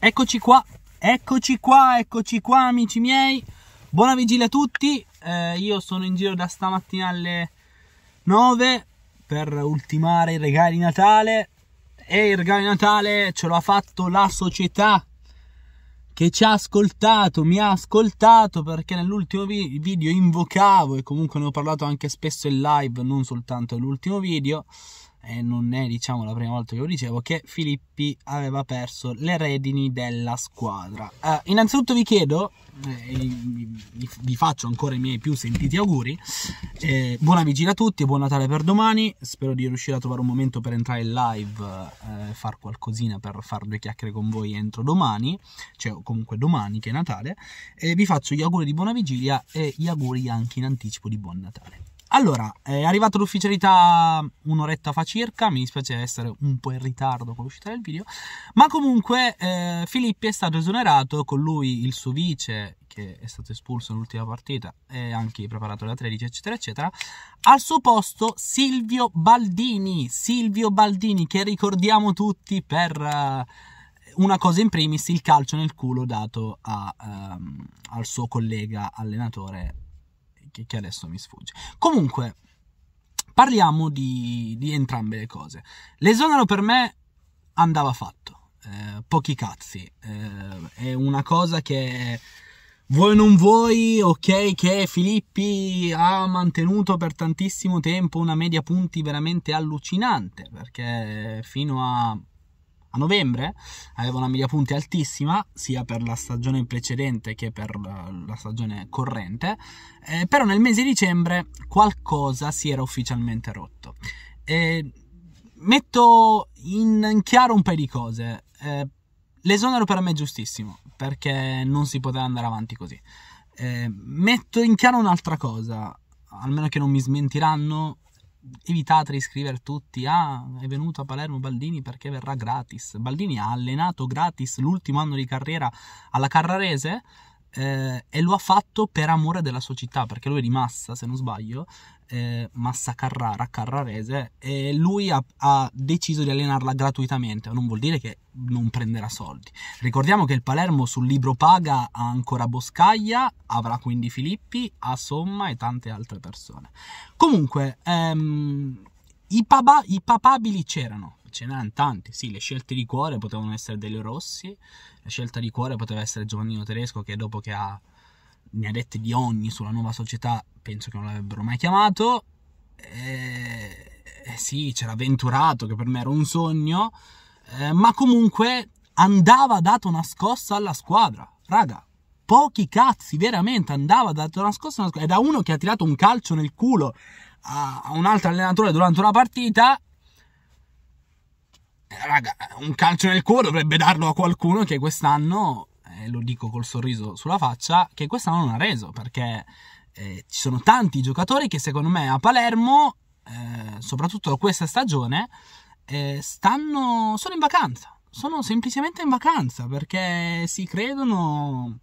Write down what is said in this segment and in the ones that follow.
Eccoci qua, eccoci qua, eccoci qua amici miei. Buona vigilia a tutti. Eh, io sono in giro da stamattina alle 9 per ultimare i regali Natale. E il regalo di Natale ce l'ha fatto la società che ci ha ascoltato, mi ha ascoltato perché nell'ultimo vi- video invocavo e comunque ne ho parlato anche spesso in live, non soltanto nell'ultimo video e eh, non è diciamo la prima volta che lo dicevo, che Filippi aveva perso le redini della squadra. Uh, innanzitutto vi chiedo, eh, vi, vi, faccio ancora i miei più sentiti auguri, eh, buona vigilia a tutti, buon Natale per domani, spero di riuscire a trovare un momento per entrare in live, eh, far qualcosina per fare due chiacchiere con voi entro domani, cioè comunque domani che è Natale, vi faccio gli auguri di buona vigilia e gli auguri anche in anticipo di buon Natale. Allora, è arrivato l'ufficialità un'oretta fa circa, mi dispiace essere un po' in ritardo con l'uscita del video, ma comunque eh, Filippi è stato esonerato, con lui il suo vice, che è stato espulso nell'ultima partita, e anche preparato da 13, eccetera, eccetera, al suo posto Silvio Baldini, Silvio Baldini che ricordiamo tutti per... Uh, una cosa in primis, il calcio nel culo dato a, um, al suo collega allenatore che, che adesso mi sfugge. Comunque, parliamo di, di, entrambe le cose. L'esonero per me andava fatto, eh, pochi cazzi, eh, è una cosa che voi non vuoi, ok, che Filippi ha mantenuto per tantissimo tempo una media punti veramente allucinante, perché fino a a novembre aveva una media punti altissima sia per la stagione precedente che per eh, la stagione corrente eh, però nel mese di dicembre qualcosa si era ufficialmente rotto eh, metto in chiaro un paio di cose eh, l'esonero per me è giustissimo perché non si poteva andare avanti così eh, metto in chiaro un'altra cosa almeno che non mi smentiranno evitate di scrivere tutti, ah è venuto a Palermo Baldini perché verrà gratis. Baldini ha allenato gratis l'ultimo anno di carriera alla Carrarese eh, e lo ha fatto per amore della sua città, perché lui è di Massa se non sbaglio, eh, Massa Carrara, Carrarese, e lui ha, ha, deciso di allenarla gratuitamente, non vuol dire che non prenderà soldi. Ricordiamo che il Palermo sul libro paga ha ancora Boscaglia, avrà quindi Filippi, ha Somma e tante altre persone. Comunque, ehm, i, papà, i papabili c'erano, ce n'erano tanti. Sì, le scelte di cuore potevano essere delle Rossi, la scelta di cuore poteva essere Giovannino Tedesco che dopo che ha ne ha dette di ogni sulla nuova società, penso che non l'avrebbero mai chiamato. Eh, eh sì, c'era Venturato che per me era un sogno, eh, ma comunque andava dato una scossa alla squadra. Raga, pochi cazzi, veramente andava dato una scossa alla squadra. È da uno che ha tirato un calcio nel culo a, a un altro allenatore durante una partita. Eh, raga, un calcio nel culo dovrebbe darlo a qualcuno che quest'anno lo dico col sorriso sulla faccia, che questa non ha reso perché eh, ci sono tanti giocatori che secondo me a Palermo, eh, soprattutto questa stagione, eh, stanno, sono in vacanza, sono semplicemente in vacanza perché si credono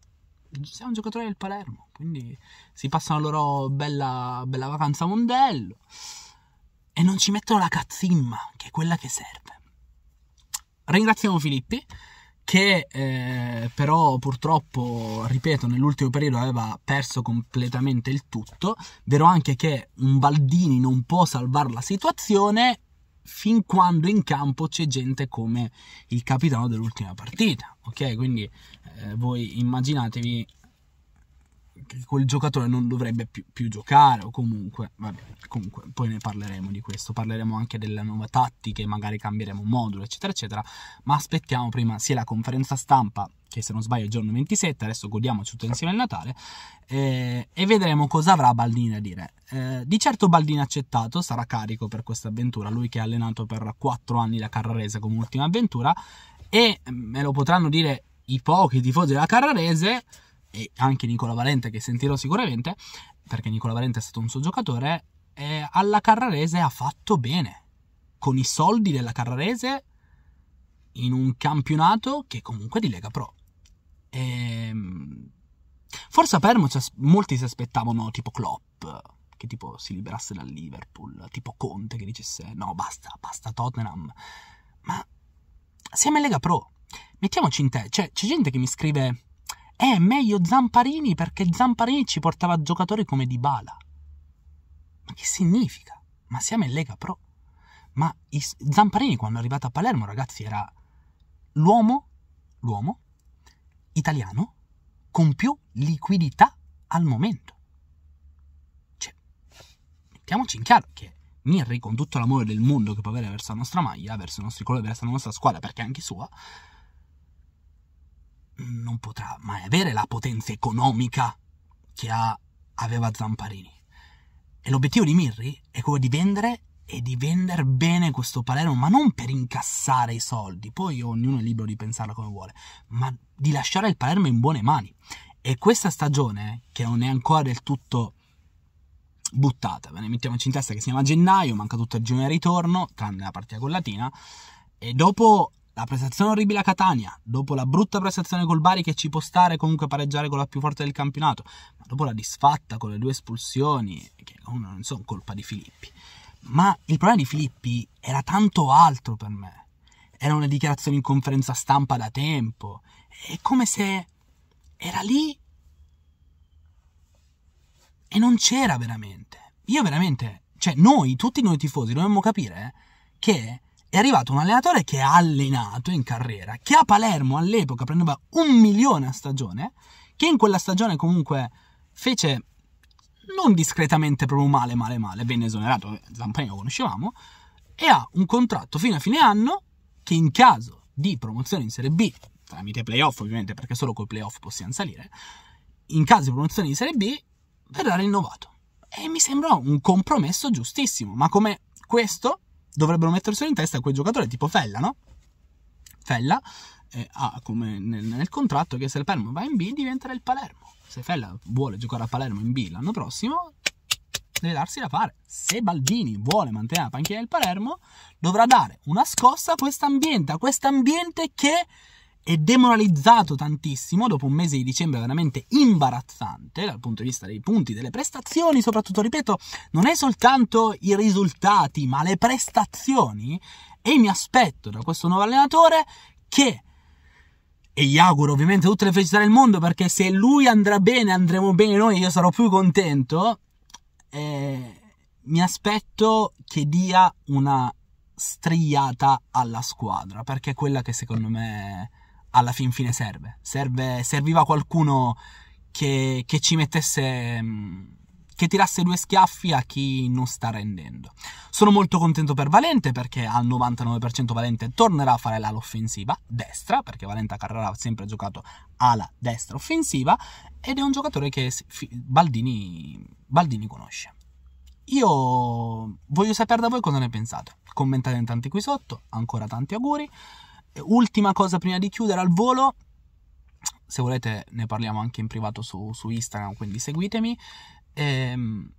sia un giocatore del Palermo, quindi si passano la loro bella, bella vacanza a Mondello e non ci mettono la cazzimma, che è quella che serve. Ringraziamo Filippi che eh, però purtroppo, ripeto, nell'ultimo periodo aveva perso completamente il tutto. Vero anche che un Baldini non può salvare la situazione fin quando in campo c'è gente come il capitano dell'ultima partita, ok? Quindi eh, voi immaginatevi che quel giocatore non dovrebbe più, più giocare o comunque, vabbè, comunque poi ne parleremo di questo, parleremo anche delle nuove tattiche, magari cambieremo modulo, eccetera, eccetera, ma aspettiamo prima sia la conferenza stampa che se non sbaglio è il giorno 27, adesso godiamoci tutto insieme il Natale, eh, e vedremo cosa avrà Baldini a dire. Eh, di certo Baldini accettato, sarà carico per questa avventura, lui che ha allenato per 4 anni la Carrarese come ultima avventura, e mm, me lo potranno dire i pochi tifosi della Carrarese, e anche Nicola Valente che sentirò sicuramente, perché Nicola Valente è stato un suo giocatore, eh, alla Carrarese ha fatto bene. Con i soldi della Carrarese in un campionato che comunque è di Lega Pro. E... Ehm, forse a Permo molti si aspettavano tipo Klopp, che tipo si liberasse dal Liverpool, tipo Conte che dicesse no basta, basta Tottenham. Ma siamo in Lega Pro, mettiamoci in te. Cioè, c'è gente che mi scrive è eh, meglio Zamparini perché Zamparini ci portava giocatori come Dybala. Ma che significa? Ma siamo in Lega Pro. Ma Zamparini quando è arrivato a Palermo, ragazzi, era l'uomo, l'uomo italiano con più liquidità al momento. Cioè, mettiamoci in chiaro che Mirri, con tutto l'amore del mondo che può avere verso la nostra maglia, verso i nostri colori, verso la nostra squadra, perché è anche sua, non potrà mai avere la potenza economica che ha, aveva Zamparini. E l'obiettivo di Mirri è quello di vendere e di vendere bene questo Palermo, ma non per incassare i soldi, poi ognuno è libero di pensarla come vuole, ma di lasciare il Palermo in buone mani. E questa stagione, che non è ancora del tutto buttata, ne mettiamoci in testa che si chiama gennaio, manca tutto il giugno di ritorno, tranne la partita con Latina, e dopo la prestazione orribile a Catania, dopo la brutta prestazione col Bari che ci può stare comunque a pareggiare con la più forte del campionato, ma dopo la disfatta con le due espulsioni, che non sono colpa di Filippi. Ma il problema di Filippi era tanto altro per me. Era una dichiarazione in conferenza stampa da tempo. È come se era lì e non c'era veramente. Io veramente, cioè noi, tutti noi tifosi, dovremmo capire che è arrivato un allenatore che ha allenato in carriera, che a Palermo all'epoca prendeva un milione a stagione, che in quella stagione comunque fece non discretamente proprio male, male, male, venne esonerato, eh, Zampani lo conoscevamo, e ha un contratto fino a fine anno che in caso di promozione in Serie B, tramite playoff ovviamente, perché solo con playoff possiamo salire, in caso di promozione in Serie B verrà rinnovato. E mi sembra un compromesso giustissimo, ma come questo dovrebbero metterselo in testa a quel giocatore tipo Fella, no? Fella eh, ha come nel, nel, contratto che se il Palermo va in B diventerà il Palermo. Se Fella vuole giocare a Palermo in B l'anno prossimo, deve darsi da fare. Se Baldini vuole mantenere la panchina del Palermo, dovrà dare una scossa a quest'ambiente, a quest'ambiente che e demoralizzato tantissimo dopo un mese di dicembre veramente imbarazzante dal punto di vista dei punti, delle prestazioni, soprattutto, ripeto, non è soltanto i risultati, ma le prestazioni e mi aspetto da questo nuovo allenatore che e gli auguro ovviamente tutte le felicità del mondo perché se lui andrà bene, andremo bene noi, io sarò più contento. Eh, mi aspetto che dia una strigliata alla squadra perché è quella che secondo me alla fin fine serve. serve serviva qualcuno che, che ci mettesse... Mm, che tirasse due schiaffi a chi non sta rendendo. Sono molto contento per Valente perché al 99% Valente tornerà a fare l'ala offensiva destra, perché Valente a Carrara ha sempre giocato ala destra offensiva ed è un giocatore che Baldini, Baldini conosce. Io voglio sapere da voi cosa ne pensate. Commentate in tanti qui sotto, ancora tanti auguri ultima cosa prima di chiudere al volo, se volete ne parliamo anche in privato su, su Instagram, quindi seguitemi. Ehm,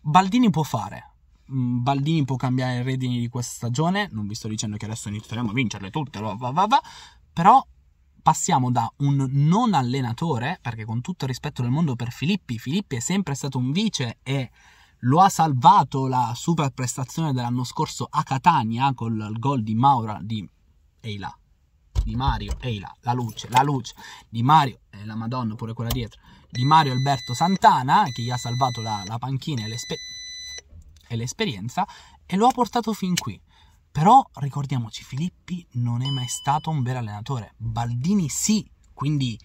Baldini può fare. Mm, Baldini può cambiare i redini di questa stagione. Non vi sto dicendo che adesso inizieremo a vincerle tutte, va, va, va, però passiamo da un non allenatore, perché con tutto il rispetto del mondo per Filippi, Filippi è sempre stato un vice e lo ha salvato la super prestazione dell'anno scorso a Catania col gol di Maura di ehi là. Di Mario, ehi là, la luce, la luce. Di Mario, eh, la Madonna pure quella dietro. Di Mario Alberto Santana, che gli ha salvato la, la panchina e, e l'esperienza, e lo ha portato fin qui. Però ricordiamoci, Filippi non è mai stato un vero allenatore. Baldini sì, quindi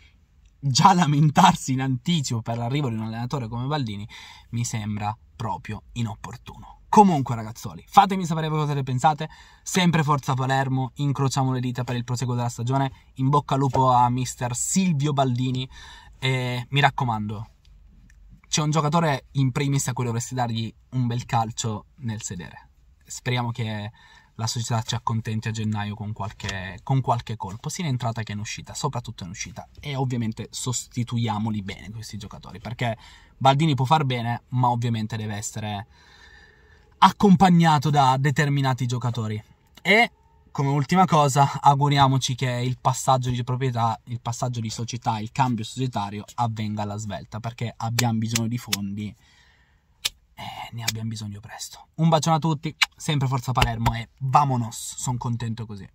già lamentarsi in anticipo per l'arrivo di un allenatore come Baldini mi sembra proprio inopportuno. Comunque, ragazzoli, fatemi sapere voi cosa ne pensate. Sempre Forza Palermo, incrociamo le dita per il proseguo della stagione. In bocca al lupo a mister Silvio Baldini. E mi raccomando, c'è un giocatore in primis a cui dovresti dargli un bel calcio nel sedere. Speriamo che la società ci accontenti a gennaio con qualche, con qualche colpo, sia in entrata che in uscita, soprattutto in uscita. E ovviamente sostituiamoli bene questi giocatori, perché Baldini può far bene, ma ovviamente deve essere accompagnato da determinati giocatori. E come ultima cosa, auguriamoci che il passaggio di proprietà, il passaggio di società, il cambio societario avvenga alla svelta perché abbiamo bisogno di fondi e ne abbiamo bisogno presto. Un bacione a tutti, sempre Forza Palermo e vamonos, sono contento così.